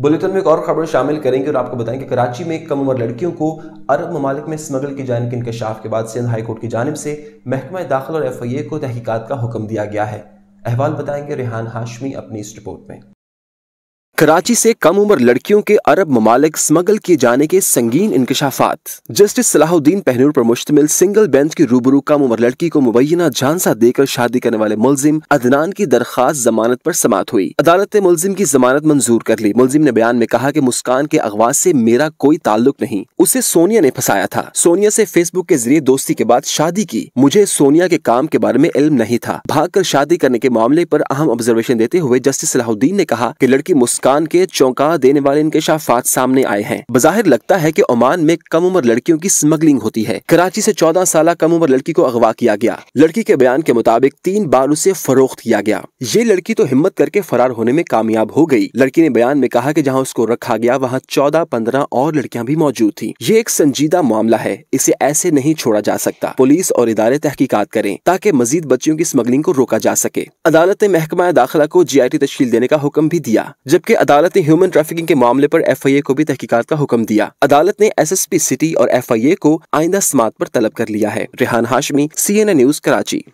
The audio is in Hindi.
बुलेटिन में एक और खबर शामिल करेंगे और आपको बताएंगे कराची में कम उम्र लड़कियों को अरब ममालिक में स्मगल की जाने के इंकशाफ के बाद सिंध हाईकोर्ट की जानब से महकमा दाखिल और एफ आई ए को तहकीकत का हुक्म दिया गया है अहवाल बताएंगे रेहान हाशमी अपनी इस रिपोर्ट में कराची से कम उम्र लड़कियों के अरब ममालिक स्मगल किए जाने के संगीन इंकशाफात जस्टिस सलाहुद्दीन पहनूर पर मुश्तमिल सिंगल बेंच के रूबरू कम उम्र लड़की को मुबैना झांसा देकर शादी करने वाले मुलजिम अदनान की दरखास्त जमानत पर समाप्त हुई अदालत ने मुलजिम की जमानत मंजूर कर ली मुलजिम ने बयान में कहा की मुस्कान के अगवा से मेरा कोई ताल्लुक नहीं उसे सोनिया ने फंसाया था सोनिया से फेसबुक के जरिए दोस्ती के बाद शादी की मुझे सोनिया के काम के बारे में इल्म नहीं था भाग कर शादी करने के मामले आरोप अहम ऑब्जर्वेशन देते हुए जस्टिस सलाहुद्दीन ने कहा की लड़की मुस्कान कान के चौंका देने वाले इंकशाफात सामने आए हैं बाहिर लगता है की ओमान में कम उम्र लड़कियों की स्मगलिंग होती है कराची ऐसी चौदह साल कम उम्र लड़की को अगवा किया गया लड़की के बयान के मुताबिक तीन बार उसे फरोख्त किया गया ये लड़की तो हिम्मत करके फरार होने में कामयाब हो गयी लड़की ने बयान में कहा की जहाँ उसको रखा गया वहाँ चौदह पंद्रह और लड़कियाँ भी मौजूद थी ये एक संजीदा मामला है इसे ऐसे नहीं छोड़ा जा सकता पुलिस और इदारे तहकीकत करें ताकि मजीद बच्चियों की स्मगलिंग को रोका जा सके अदालत ने महकमा दाखिला को जी आई टी तश्ल देने का हुक्म भी दिया जबकि अदालत ने ह्यूमन ट्रैफिकिंग के मामले पर एफआईए को भी तहकीकात का हुक्म दिया अदालत ने एसएसपी सिटी और एफआईए को आइंदा समात पर तलब कर लिया है रेहान हाशमी सी न्यूज कराची